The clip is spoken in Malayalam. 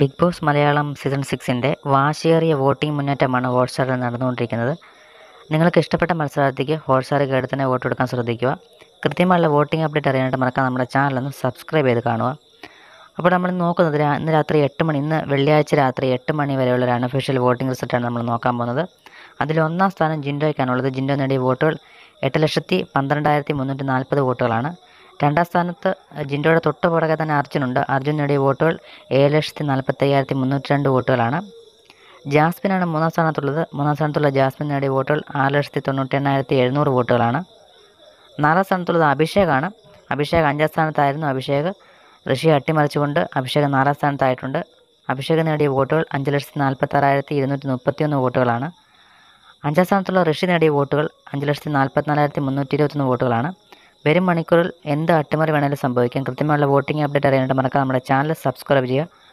ബിഗ് ബോസ് മലയാളം സീസൺ സിക്സിൻ്റെ വാശിയേറിയ വോട്ടിംഗ് മുന്നേറ്റമാണ് ഹോട്ട്സ്റ്റാറിൽ നടന്നുകൊണ്ടിരിക്കുന്നത് നിങ്ങൾക്ക് ഇഷ്ടപ്പെട്ട മത്സരാർത്ഥിക്ക് ഹോട്ട്സ്റ്റാർ കേട്ട് തന്നെ വോട്ട് കൊടുക്കാൻ ശ്രദ്ധിക്കുക കൃത്യമായുള്ള വോട്ടിംഗ് അപ്ഡേറ്റ് അറിയാനായിട്ട് മറക്കാൻ നമ്മുടെ ചാനലൊന്ന് സബ്സ്ക്രൈബ് ചെയ്ത് കാണുക അപ്പോൾ നമ്മൾ നോക്കുന്നത് ഇന്ന് രാത്രി എട്ട് മണി ഇന്ന് വെള്ളിയാഴ്ച രാത്രി എട്ട് മണി വരെയുള്ള ഒരു അൺഒഫീഷ്യൽ വോട്ടിംഗ് റിസൾട്ടാണ് നമ്മൾ നോക്കാൻ പോകുന്നത് അതിൽ ഒന്നാം സ്ഥാനം ജിൻഡോയ്ക്കാണുള്ളത് ജിൻഡോ നേടിയ വോട്ടുകൾ എട്ട് ലക്ഷത്തി പന്ത്രണ്ടായിരത്തി മുന്നൂറ്റി നാൽപ്പത് വോട്ടുകളാണ് രണ്ടാം സ്ഥാനത്ത് ജിൻഡോയുടെ തൊട്ട് പുറകെ തന്നെ അർജുനുണ്ട് അർജുൻ നേടിയ വോട്ടുകൾ ഏഴ് ലക്ഷത്തി നാൽപ്പത്തയ്യായിരത്തി മുന്നൂറ്റി രണ്ട് വോട്ടുകളാണ് ജാസ്മിനാണ് മൂന്നാം സ്ഥാനത്തുള്ളത് മൂന്നാം സ്ഥാനത്തുള്ള ജാസ്മിൻ നേടിയ വോട്ടുകൾ ആറ് ലക്ഷത്തി തൊണ്ണൂറ്റി എണ്ണായിരത്തി എഴുന്നൂറ് വോട്ടുകളാണ് നാലാം സ്ഥാനത്തുള്ളത് അഭിഷേകാണ് അഭിഷേക് അഞ്ചാം സ്ഥാനത്തായിരുന്നു അഭിഷേക് ഋഷിയെ അട്ടിമറിച്ചുകൊണ്ട് അഭിഷേക് നാലാം സ്ഥാനത്തായിട്ടുണ്ട് അഭിഷേക് നേടിയ വോട്ടുകൾ അഞ്ച് ലക്ഷത്തി നാൽപ്പത്തി ആറായിരത്തി ഇരുന്നൂറ്റി മുപ്പത്തിയൊന്ന് വോട്ടുകളാണ് അഞ്ചാം സ്ഥാനത്തുള്ള ഋഷി നേടിയ വോട്ടുകൾ അഞ്ച് ലക്ഷത്തി നാൽപ്പത്തിനാലായിരത്തി മുന്നൂറ്റി ഇരുപത്തൊന്ന് വോട്ടുകളാണ് വരും മണിക്കൂറിൽ എന്ത് അട്ടിമറി വേണമെങ്കിലും സംഭവിക്കാം കൃത്യമായുള്ള വോട്ടിംഗ് അപ്ഡേറ്റ് അറിയാനായിട്ട് മറക്കാം നമ്മുടെ ചാനൽ സബ്സ്ക്രൈബ് ചെയ്യുക